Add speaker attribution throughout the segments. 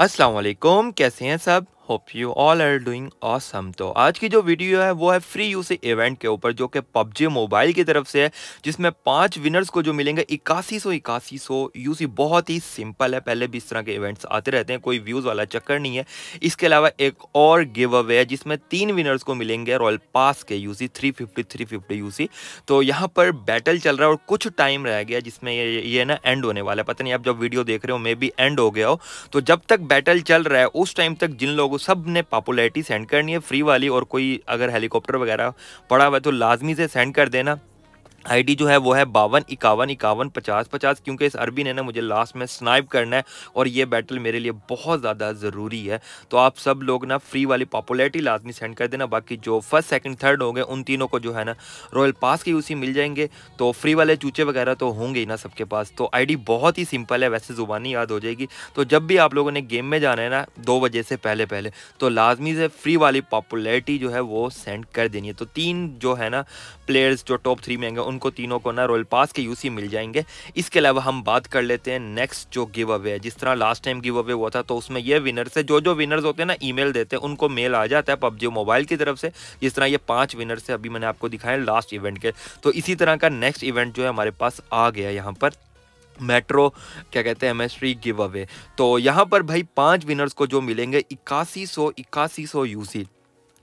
Speaker 1: असलकुम कैसे हैं सब hope you all are doing awesome तो आज की जो वीडियो है वो है फ्री यूसी इवेंट के ऊपर जो कि पबजी मोबाइल की तरफ से है जिसमें पांच विनर्स को जो मिलेंगे इक्यासी सौ इक्यासी सौ यू सी बहुत ही सिंपल है पहले भी इस तरह के इवेंट्स आते रहते हैं कोई व्यूज़ वाला चक्कर नहीं है इसके अलावा एक और गिव अवे है जिसमें तीन विनर्स को मिलेंगे रॉयल पास के U C three fifty three fifty U C तो यहाँ पर बैटल चल रहा है और कुछ टाइम रह गया जिसमें ये ये ना एंड होने वाला है पता नहीं आप जब वीडियो देख रहे हो मे बी एंड हो गया हो तो जब तक बैटल चल रहा है उस टाइम तक जिन लोगों वो सब ने पॉपुलरिटी सेंड करनी है फ्री वाली और कोई अगर हेलीकॉप्टर वगैरह पड़ा हुआ है तो लाजमी से सेंड कर देना आईडी जो है वो है बावन इक्यावन इक्यावन पचास पचास क्योंकि इस अरबी ने ना मुझे लास्ट में स्नाइप करना है और ये बैटल मेरे लिए बहुत ज़्यादा ज़रूरी है तो आप सब लोग ना फ्री वाली पॉपुलैरिटी लाजमी सेंड कर देना बाकी जो फर्स्ट सेकंड थर्ड होंगे उन तीनों को जो है ना रॉयल पास के यूसी मिल जाएंगे तो फ्री वाले चूचे वगैरह तो होंगे ही ना सबके पास तो आई बहुत ही सिंपल है वैसे ज़ुबानी याद हो जाएगी तो जब भी आप लोगों ने गेम में जाना है ना दो बजे से पहले पहले तो लाजमी से फ्री वाली पॉपुलैरिटी जो है वो सेंड कर देनी है तो तीन जो है ना प्लेयर्स जो टॉप थ्री में आएंगे उनको तीनों को ना रॉयल पास के यूसी मिल जाएंगे इसके अलावा हम बात कर लेते हैं नेक्स्ट जो गिव अवे है जिस तरह लास्ट टाइम गिव अवे हुआ था तो उसमें ये विनर्स है जो जो विनर्स होते हैं ना ईमेल देते हैं उनको मेल आ जाता है पबजी मोबाइल की तरफ से जिस तरह ये पाँच विनर्स है अभी मैंने आपको दिखाया लास्ट इवेंट के तो इसी तरह का नेक्स्ट इवेंट जो है हमारे पास आ गया यहाँ पर मेट्रो क्या कहते हैं एम एस गिव अवे तो यहाँ पर भाई पांच विनर्स को जो मिलेंगे इक्यासी सौ इक्यासी सौ यूसी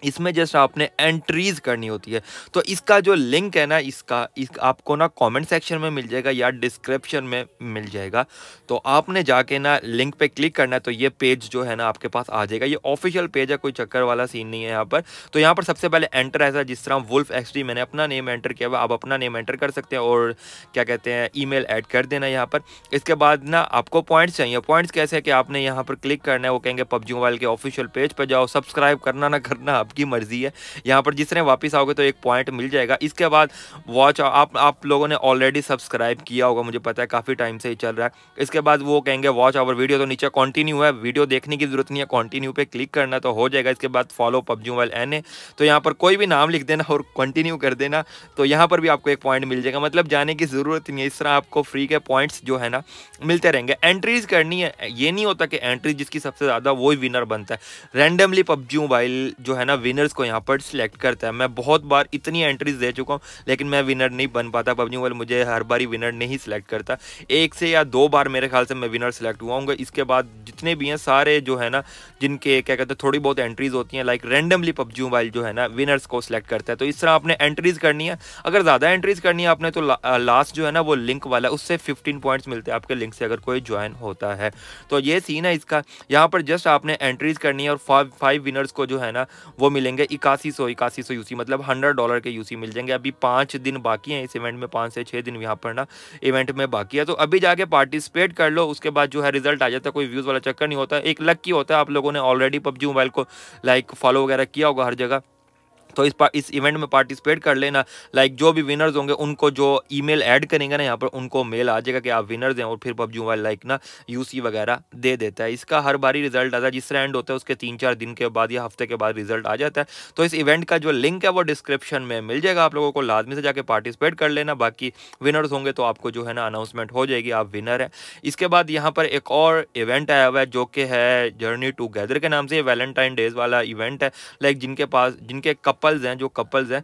Speaker 1: इसमें जस्ट आपने एंट्रीज करनी होती है तो इसका जो लिंक है ना इसका इस आपको ना कमेंट सेक्शन में मिल जाएगा या डिस्क्रिप्शन में मिल जाएगा तो आपने जाके ना लिंक पे क्लिक करना है तो ये पेज जो है ना आपके पास आ जाएगा ये ऑफिशियल पेज है कोई चक्कर वाला सीन नहीं है यहाँ पर तो यहाँ पर सबसे पहले एंटर ऐसा जिस तरह वुल्फ एक्स मैंने अपना नेम एंटर किया हुआ आप अपना नेम एंटर कर सकते हैं और क्या कहते हैं ई मेल कर देना यहाँ पर इसके बाद ना आपको पॉइंट्स चाहिए पॉइंट्स कैसे है कि आपने यहाँ पर क्लिक करना है वो कहेंगे पबजी मोबाइल के ऑफिशियल पेज पर जाओ सब्सक्राइब करना ना करना आपकी मर्जी है यहाँ पर जिसने वापस आओगे तो एक पॉइंट मिल जाएगा इसके बाद वॉच आप आप लोगों ने ऑलरेडी सब्सक्राइब किया होगा मुझे पता है काफ़ी टाइम से ही चल रहा है इसके बाद वो कहेंगे वॉच आवर वीडियो तो नीचे कॉन्टिन्यू है वीडियो देखने की जरूरत नहीं है कॉन्टिन्यू पर क्लिक करना तो हो जाएगा इसके बाद फॉलो पबजी मोबाइल एन तो यहाँ पर कोई भी नाम लिख देना और कंटिन्यू कर देना तो यहाँ पर भी आपको एक पॉइंट मिल जाएगा मतलब जाने की ज़रूरत नहीं है इस तरह आपको फ्री के पॉइंट्स जो है ना मिलते रहेंगे एंट्रीज करनी है ये नहीं होता कि एंट्री जिसकी सबसे ज़्यादा वो ही विनर बनता है रैंडमली पबजी मोबाइल जो है ना विनर्स को यहाँ पर सिलेक्ट करता है मैं बहुत बार इतनी एंट्रीज दे चुका हूँ लेकिन मैं विनर नहीं बन पाता पबजी मोबाइल मुझे हर बार ही विनर नहीं सिलेक्ट करता एक से या दो बार मेरे ख्याल से मैं विनर सिलेक्ट हुआ हूँ इसके बाद जितने भी हैं सारे जो है ना जिनके क्या कहते हैं थोड़ी बहुत एंट्रीज होती हैं लाइक रेंडमली पबजी मोबाइल जो है ना विनर्स को सिलेक्ट करता है तो इस तरह आपने एंट्रीज करनी है अगर ज़्यादा एंट्रीज करनी है आपने तो लास्ट जो है ना वो लिंक वाला उससे फिफ्टीन पॉइंट्स मिलते हैं आपके लिंक से अगर कोई ज्वाइन होता है तो ये सीन है इसका यहाँ पर जस्ट आपने एंट्रीज करनी है और फाइव विनर्स को जो है ना वो मिलेंगे इक्यासी सौ इक्यासी सौ यूसी मतलब हंड्रेड डॉलर के यूसी मिल जाएंगे अभी पाँच दिन बाकी हैं इस इवेंट में पाँच से छः दिन यहाँ पर ना इवेंट में बाकी है तो अभी जाके पार्टिसिपेट कर लो उसके बाद जो है रिजल्ट आ जाता है कोई व्यूज़ वाला चक्कर नहीं होता एक लक्की होता है आप लोगों ने ऑलरेडी पबजी मोबाइल को लाइक फॉलो वगैरह किया होगा हर जगह तो इस इस इवेंट में पार्टिसिपेट कर लेना लाइक जो भी विनर्स होंगे उनको जो ईमेल ऐड करेंगे ना यहाँ पर उनको मेल आ जाएगा कि आप विनर्स हैं और फिर पबजी मोबाइल लाइक ना यूसी वगैरह दे देता है इसका हर बारी रिजल्ट आता है जिस तरह एंड होता है उसके तीन चार दिन के बाद या हफ्ते के बाद रिजल्ट आ जाता है तो इस इवेंट का जो लिंक है वो डिस्क्रिप्शन में मिल जाएगा आप लोगों को लाजमी से जाकर पार्टिसिपेट कर लेना बाकी विनर्स होंगे तो आपको जो है ना अनाउंसमेंट हो जाएगी आप विनर है इसके बाद यहाँ पर एक और इवेंट आया हुआ है जो कि है जर्नी टूगेदर के नाम से वैलेंटाइन डेज वाला इवेंट है लाइक जिनके पास जिनके कपल कपल्स हैं जो कपल्स हैं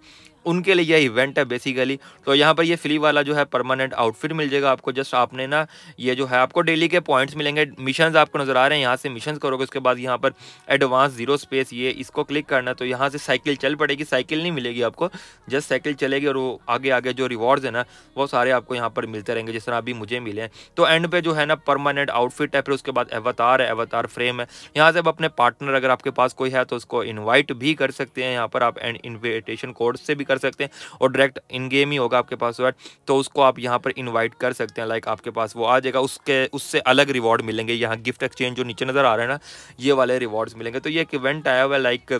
Speaker 1: उनके लिए यह इवेंट है बेसिकली तो यहाँ पर ये फ्री वाला जो है परमानेंट आउटफिट मिल जाएगा आपको जस्ट आपने ना ये जो है आपको डेली के पॉइंट्स मिलेंगे मिशन आपको नज़र आ रहे हैं यहाँ से मिशन करोगे उसके बाद यहाँ पर एडवांस जीरो स्पेस ये इसको क्लिक करना तो यहाँ से साइकिल चल पड़ेगी साइकिल नहीं मिलेगी आपको जस्ट साइकिल चलेगी और वो आगे आगे जो रिवॉर्ड्स है ना वो सारे आपको यहाँ पर मिलते रहेंगे जिस तरह अभी मुझे मिले हैं तो एंड पे जो है ना परमानेंट आउटफिट है फिर उसके बाद एवतार है एवतार फ्रेम है यहाँ से आप अपने पार्टनर अगर आपके पास कोई है तो उसको इन्वाइट भी कर सकते हैं यहाँ पर आप एंड इन्विटेशन कोड से भी कर कर सकते हैं और डायरेक्ट इन गेम ही होगा आपके पास वर्ड तो उसको आप यहाँ पर इन्वाइट कर सकते हैं लाइक आपके पास वो आ जाएगा उसके उससे अलग रिवॉर्ड मिलेंगे यहाँ गिफ्ट एक्सचेंज जो नीचे नज़र आ रहा है ना ये वाले रिवॉर्ड्स मिलेंगे तो ये एक इवेंट आया हुआ है लाइक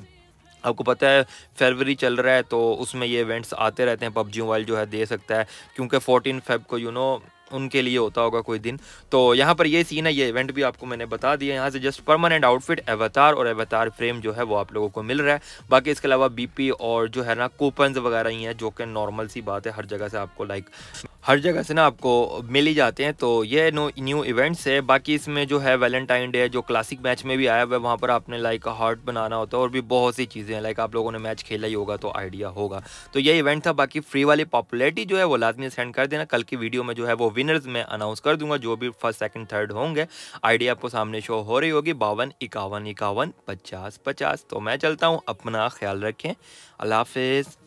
Speaker 1: आपको पता है फरवरी चल रहा है तो उसमें ये इवेंट्स आते रहते हैं पबजी मोबाइल जो है दे सकता है क्योंकि 14 फेब को यू नो उनके लिए होता होगा कोई दिन तो यहाँ पर ये सीन है ये इवेंट भी आपको मैंने बता दिया यहाँ से जस्ट परमानेंट आउटफिट एवतार और एवतार फ्रेम जो है वो आप लोगों को मिल रहा है बाकी इसके अलावा बीपी और जो है ना कूपन्स वगैरह ही हैं जो कि नॉर्मल सी बात है हर जगह से आपको लाइक हर जगह से ना आपको मिल ही जाते हैं तो ये नो न्यू इवेंट्स है बाकी इसमें जो है वैलेंटाइन डे जो क्लासिक मैच में भी आया हुआ है वहाँ पर आपने लाइक हार्ट बनाना होता है और भी बहुत सी चीज़ें हैं लाइक आप लोगों ने मैच खेला ही होगा तो आइडिया होगा तो ये इवेंट था बाकी फ्री वाली पॉपुलरिटी जो है वो लाजमी सेंड कर देना कल की वीडियो में जो है वो विनर्स मैं अनाउंस कर दूंगा जो भी फर्स्ट सेकंड थर्ड होंगे आइडिया आपको सामने शो हो रही होगी बावन इक्यावन इक्यावन पचास पचास तो मैं चलता हूँ अपना ख्याल रखें अल्लाह हाफिज़